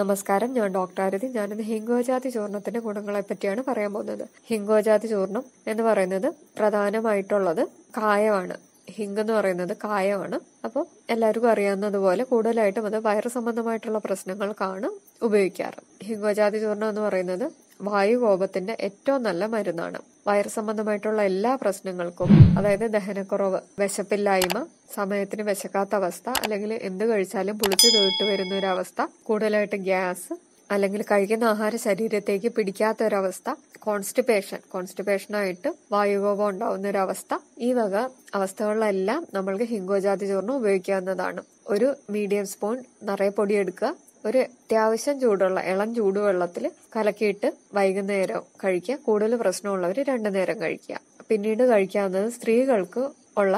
നമസ്കാരം ഞാൻ ഡോക്ടർ ആരതി ഞാനിന്ന് ഹിംഗോജാതി ചൂർണത്തിന്റെ പറ്റിയാണ് പറയാൻ പോകുന്നത് ഹിംഗോജാതി ചൂർണം എന്ന് പറയുന്നത് പ്രധാനമായിട്ടുള്ളത് കായമാണ് ഹിംഗ് എന്ന് പറയുന്നത് കായമാണ് അപ്പോൾ എല്ലാവർക്കും അറിയാവുന്നതുപോലെ കൂടുതലായിട്ടും അത് വയറു സംബന്ധമായിട്ടുള്ള പ്രശ്നങ്ങൾക്കാണ് ഉപയോഗിക്കാറ് ഹിംഗോജാതി ചൂർണം എന്ന് പറയുന്നത് വായുകോപത്തിന്റെ ഏറ്റവും നല്ല മരുന്നാണ് വയറ് സംബന്ധമായിട്ടുള്ള എല്ലാ പ്രശ്നങ്ങൾക്കും അതായത് ദഹനക്കുറവ് വിശപ്പില്ലായ്മ സമയത്തിന് വിശക്കാത്ത അവസ്ഥ അല്ലെങ്കിൽ എന്ത് കഴിച്ചാലും പുളിച്ചു തീട്ട് വരുന്ന ഒരു അവസ്ഥ കൂടുതലായിട്ട് ഗ്യാസ് അല്ലെങ്കിൽ കഴിക്കുന്ന ആഹാര ശരീരത്തേക്ക് പിടിക്കാത്ത ഒരവസ്ഥ കോൺസ്റ്റിപ്പേഷൻ കോൺസ്റ്റിപ്പേഷനായിട്ട് വായുകോപം ഉണ്ടാവുന്ന ഒരു അവസ്ഥ ഈ വക അവസ്ഥകളിലെല്ലാം നമ്മൾക്ക് ഹിങ്കോജാതി ചൂർണ്ണം ഉപയോഗിക്കാവുന്നതാണ് ഒരു മീഡിയം സ്പൂൺ നിറയെ പൊടിയെടുക്കുക ഒരു അത്യാവശ്യം ചൂടുള്ള ഇളം ചൂടുവെള്ളത്തിൽ കലക്കിയിട്ട് വൈകുന്നേരം കഴിക്കുക കൂടുതൽ പ്രശ്നമുള്ളവർ രണ്ടു നേരം കഴിക്കുക പിന്നീട് കഴിക്കാവുന്നത് സ്ത്രീകൾക്ക് ഉള്ള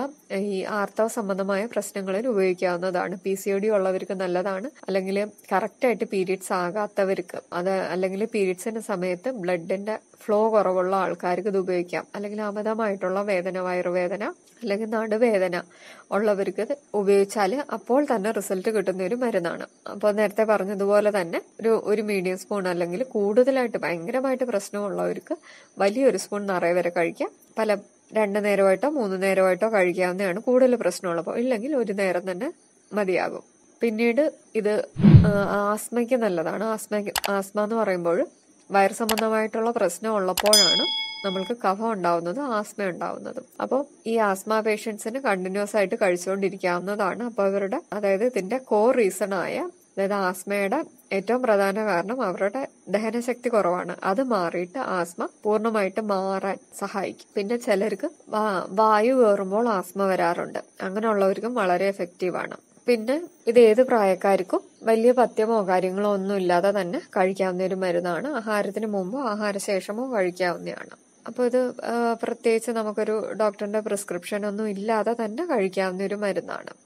ഈ ആർത്തവ സംബന്ധമായ പ്രശ്നങ്ങളിൽ ഉപയോഗിക്കാവുന്നതാണ് പി സി ഒ ഡി ഉള്ളവർക്ക് നല്ലതാണ് അല്ലെങ്കിൽ കറക്റ്റായിട്ട് പീരീഡ്സ് ആകാത്തവർക്ക് അത് അല്ലെങ്കിൽ പീരീഡ്സിന്റെ സമയത്ത് ബ്ലഡിന്റെ ഫ്ലോ കുറവുള്ള ആൾക്കാർക്ക് ഇത് ഉപയോഗിക്കാം അല്ലെങ്കിൽ അമിതമായിട്ടുള്ള വേദന വയറുവേദന അല്ലെങ്കിൽ നടുവേദന ഉള്ളവർക്ക് ഉപയോഗിച്ചാൽ അപ്പോൾ തന്നെ റിസൾട്ട് കിട്ടുന്ന ഒരു മരുന്നാണ് അപ്പോൾ നേരത്തെ പറഞ്ഞതുപോലെ തന്നെ ഒരു ഒരു മീഡിയം സ്പൂൺ അല്ലെങ്കിൽ കൂടുതലായിട്ട് ഭയങ്കരമായിട്ട് പ്രശ്നമുള്ളവർക്ക് വലിയൊരു സ്പൂൺ നിറയെ വരെ കഴിക്കാം പല രണ്ട് നേരമായിട്ടോ മൂന്ന് നേരമായിട്ടോ കഴിക്കാവുന്നതാണ് കൂടുതൽ പ്രശ്നമുള്ളപ്പോൾ ഇല്ലെങ്കിൽ ഒരു നേരം തന്നെ മതിയാകും പിന്നീട് ഇത് ആസ്മയ്ക്ക് നല്ലതാണ് ആസ്മ ആസ്മ എന്ന് പറയുമ്പോൾ വയർ സംബന്ധമായിട്ടുള്ള പ്രശ്നം ഉള്ളപ്പോഴാണ് നമ്മൾക്ക് കഫം ഉണ്ടാവുന്നതും ആസ്മ ഉണ്ടാവുന്നതും അപ്പോൾ ഈ ആസ്മ പേഷ്യൻസിന് കണ്ടിന്യൂസ് ആയിട്ട് കഴിച്ചുകൊണ്ടിരിക്കാവുന്നതാണ് അപ്പോൾ ഇവരുടെ അതായത് ഇതിന്റെ കോർ റീസൺ ആയ അതായത് ആസ്മയുടെ ഏറ്റവും പ്രധാന കാരണം അവരുടെ ദഹനശക്തി കുറവാണ് അത് മാറിയിട്ട് ആസ്മ പൂർണ്ണമായിട്ട് മാറാൻ സഹായിക്കും പിന്നെ ചിലർക്ക് വായു കയറുമ്പോൾ ആസ്മ വരാറുണ്ട് അങ്ങനെയുള്ളവർക്കും വളരെ ആണ് പിന്നെ ഇത് ഏത് പ്രായക്കാർക്കും വലിയ പഥ്യമോ കാര്യങ്ങളോ ഒന്നും ഇല്ലാതെ തന്നെ കഴിക്കാവുന്ന ഒരു മരുന്നാണ് ആഹാരത്തിന് മുമ്പോ ആഹാരശേഷമോ കഴിക്കാവുന്നതാണ് അപ്പോൾ ഇത് പ്രത്യേകിച്ച് നമുക്കൊരു ഡോക്ടറിന്റെ പ്രിസ്ക്രിപ്ഷൻ ഒന്നും ഇല്ലാതെ തന്നെ കഴിക്കാവുന്ന ഒരു മരുന്നാണ്